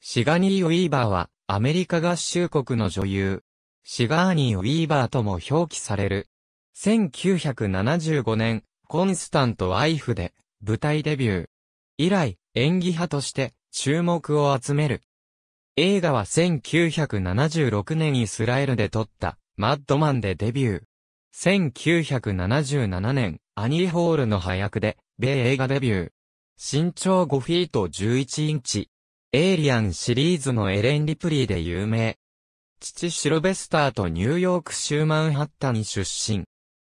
シガニー・ウィーバーは、アメリカ合衆国の女優。シガーニー・ウィーバーとも表記される。1975年、コンスタント・ワイフで、舞台デビュー。以来、演技派として、注目を集める。映画は1976年イスラエルで撮った、マッドマンでデビュー。1977年、アニー・ホールの早役で、米映画デビュー。身長5フィート11インチ、エイリアンシリーズのエレン・リプリーで有名。父シルベスターとニューヨーク州マンハッタに出身。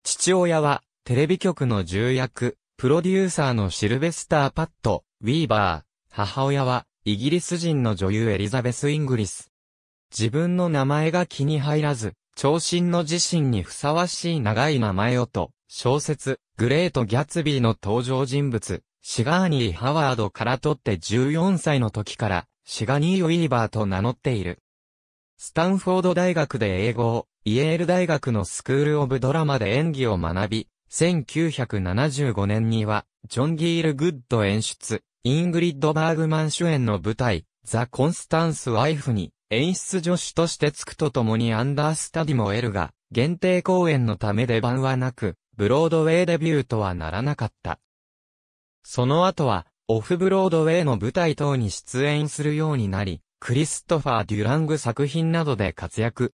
父親は、テレビ局の重役、プロデューサーのシルベスター・パット、ウィーバー。母親は、イギリス人の女優エリザベス・イングリス。自分の名前が気に入らず、長身の自身にふさわしい長い名前をと、小説、グレート・ギャツビーの登場人物、シガーニー・ハワードから取って14歳の時から、シガニー・ウィーバーと名乗っている。スタンフォード大学で英語を、イエール大学のスクール・オブ・ドラマで演技を学び、1975年には、ジョン・ギール・グッド演出、イングリッド・バーグマン主演の舞台、ザ・コンスタンス・ワイフに、演出助手としてつくとともにアンダースタディも得るが、限定公演のため出番はなく、ブロードウェイデビューとはならなかった。その後は、オフブロードウェイの舞台等に出演するようになり、クリストファー・デュラング作品などで活躍。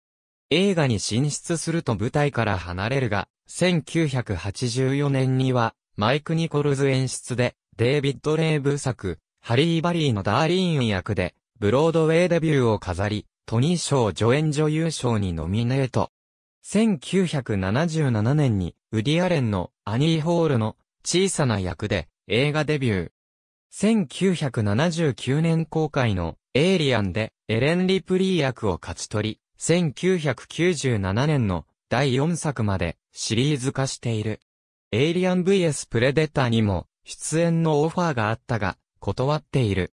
映画に進出すると舞台から離れるが、1984年には、マイク・ニコルズ演出で、デイビッド・レイブ作、ハリー・バリーのダーリーン役で、ブロードウェイデビューを飾り、トニー賞助演女優賞にノミネート。1977年に、ウディ・アレンのアニー・ホールの小さな役で、映画デビュー。1979年公開のエイリアンでエレン・リプリー役を勝ち取り、1997年の第4作までシリーズ化している。エイリアン vs プレデターにも出演のオファーがあったが、断っている。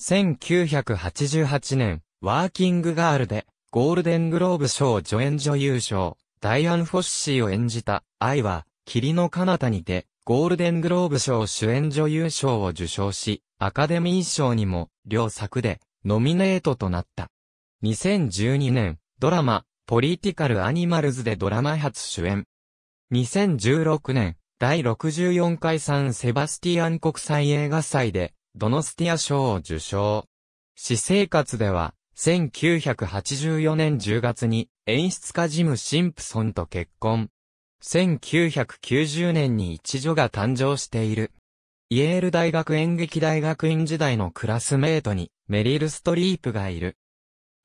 1988年、ワーキングガールでゴールデングローブ賞助演女優賞、ダイアン・フォッシーを演じた愛は、霧の彼方にて、ゴールデングローブ賞主演女優賞を受賞し、アカデミー賞にも両作でノミネートとなった。2012年、ドラマ、ポリティカルアニマルズでドラマ初主演。2016年、第64回サンセバスティアン国際映画祭で、ドノスティア賞を受賞。私生活では、1984年10月に演出家ジム・シンプソンと結婚。1990年に一女が誕生している。イェール大学演劇大学院時代のクラスメートにメリル・ストリープがいる。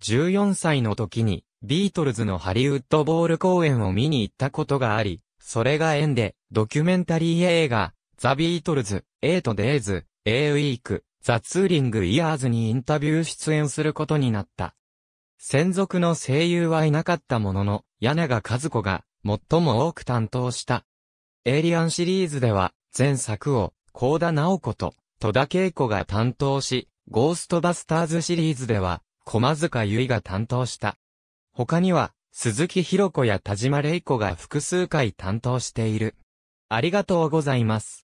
14歳の時にビートルズのハリウッドボール公演を見に行ったことがあり、それが縁でドキュメンタリー映画、ザ・ビートルズ、エイト・デイズ、エイ・ウィーク、ザ・ツーリング・イヤーズにインタビュー出演することになった。専属の声優はいなかったものの、柳が和子が最も多く担当した。エイリアンシリーズでは、前作を、高田直子と、戸田恵子が担当し、ゴーストバスターズシリーズでは、駒塚優衣が担当した。他には、鈴木博子や田島玲子が複数回担当している。ありがとうございます。